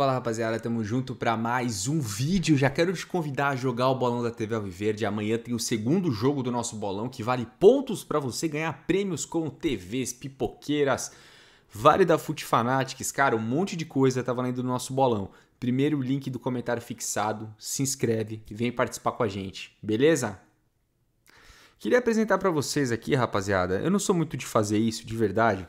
Fala rapaziada, tamo junto para mais um vídeo. Já quero te convidar a jogar o bolão da TV Alviverde. Amanhã tem o segundo jogo do nosso bolão que vale pontos para você ganhar prêmios como TVs, pipoqueiras, Vale da Foot Fanatics, cara, um monte de coisa tá valendo no nosso bolão. Primeiro o link do comentário fixado, se inscreve e vem participar com a gente, beleza? Queria apresentar para vocês aqui, rapaziada. Eu não sou muito de fazer isso, de verdade.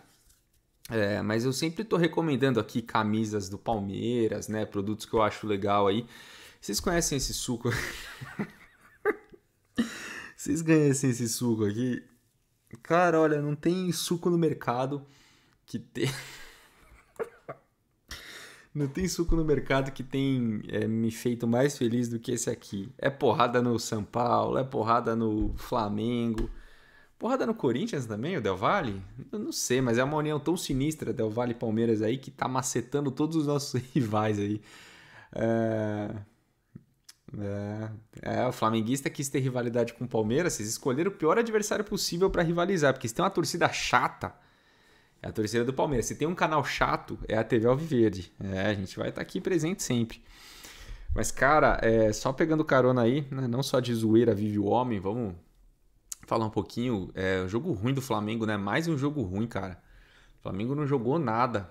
É, mas eu sempre estou recomendando aqui camisas do Palmeiras, né? Produtos que eu acho legal aí. Vocês conhecem esse suco? Vocês conhecem esse suco aqui? Cara, olha, não tem suco no mercado que tem. não tem suco no mercado que tem é, me feito mais feliz do que esse aqui. É porrada no São Paulo, é porrada no Flamengo Porrada no Corinthians também, o Del Valle? Eu não sei, mas é uma união tão sinistra, Del Valle e Palmeiras aí, que tá macetando todos os nossos rivais aí. É... É... é o flamenguista quis ter rivalidade com o Palmeiras, vocês escolheram o pior adversário possível para rivalizar, porque se tem uma torcida chata, é a torcida do Palmeiras. Se tem um canal chato, é a TV Alviverde. É, a gente vai estar tá aqui presente sempre. Mas, cara, é, só pegando carona aí, né? não só de zoeira vive o homem, vamos falar um pouquinho, é, o jogo ruim do Flamengo, né? Mais um jogo ruim, cara. O Flamengo não jogou nada.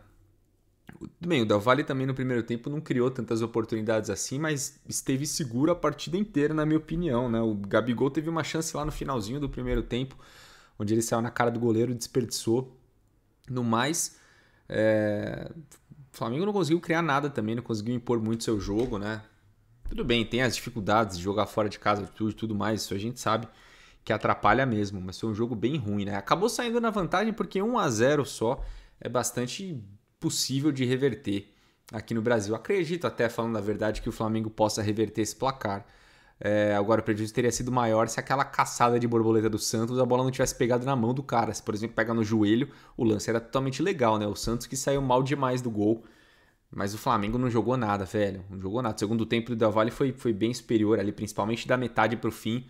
tudo Bem, o Del Valle também no primeiro tempo não criou tantas oportunidades assim, mas esteve seguro a partida inteira, na minha opinião. Né? O Gabigol teve uma chance lá no finalzinho do primeiro tempo, onde ele saiu na cara do goleiro, desperdiçou. No mais, é... o Flamengo não conseguiu criar nada também, não conseguiu impor muito seu jogo, né? Tudo bem, tem as dificuldades de jogar fora de casa, tudo, tudo mais, isso a gente sabe que atrapalha mesmo, mas foi um jogo bem ruim, né? Acabou saindo na vantagem porque 1 a 0 só é bastante possível de reverter aqui no Brasil. Acredito até, falando a verdade, que o Flamengo possa reverter esse placar. É, agora, o prejuízo teria sido maior se aquela caçada de borboleta do Santos a bola não tivesse pegado na mão do cara. Se, por exemplo, pega no joelho, o lance era totalmente legal, né? O Santos que saiu mal demais do gol. Mas o Flamengo não jogou nada, velho. Não jogou nada. O segundo tempo do Del Valle foi, foi bem superior ali, principalmente da metade para o fim.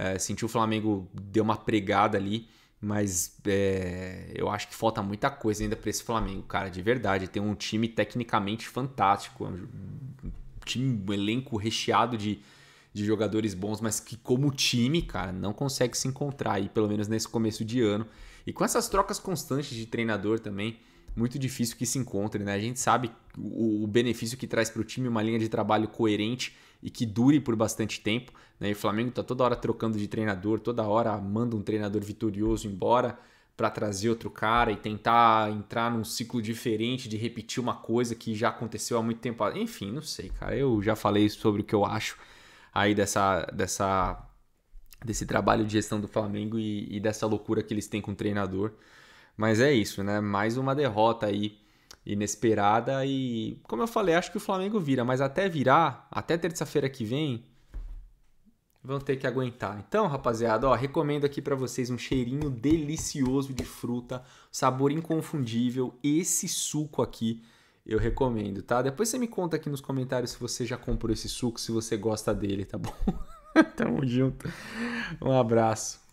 É, senti o Flamengo deu uma pregada ali, mas é, eu acho que falta muita coisa ainda para esse Flamengo, cara, de verdade. Tem um time tecnicamente fantástico, é um, time, um elenco recheado de, de jogadores bons, mas que como time, cara, não consegue se encontrar aí, pelo menos nesse começo de ano. E com essas trocas constantes de treinador também, muito difícil que se encontre, né? A gente sabe o, o benefício que traz para o time uma linha de trabalho coerente e que dure por bastante tempo. Né? E o Flamengo está toda hora trocando de treinador, toda hora manda um treinador vitorioso embora para trazer outro cara e tentar entrar num ciclo diferente de repetir uma coisa que já aconteceu há muito tempo. Enfim, não sei, cara. Eu já falei sobre o que eu acho aí dessa, dessa desse trabalho de gestão do Flamengo e, e dessa loucura que eles têm com o treinador. Mas é isso, né? Mais uma derrota aí inesperada e, como eu falei, acho que o Flamengo vira, mas até virar, até terça-feira que vem, vão ter que aguentar. Então, rapaziada, ó, recomendo aqui para vocês um cheirinho delicioso de fruta, sabor inconfundível, esse suco aqui eu recomendo, tá? Depois você me conta aqui nos comentários se você já comprou esse suco, se você gosta dele, tá bom? Tamo junto. Um abraço.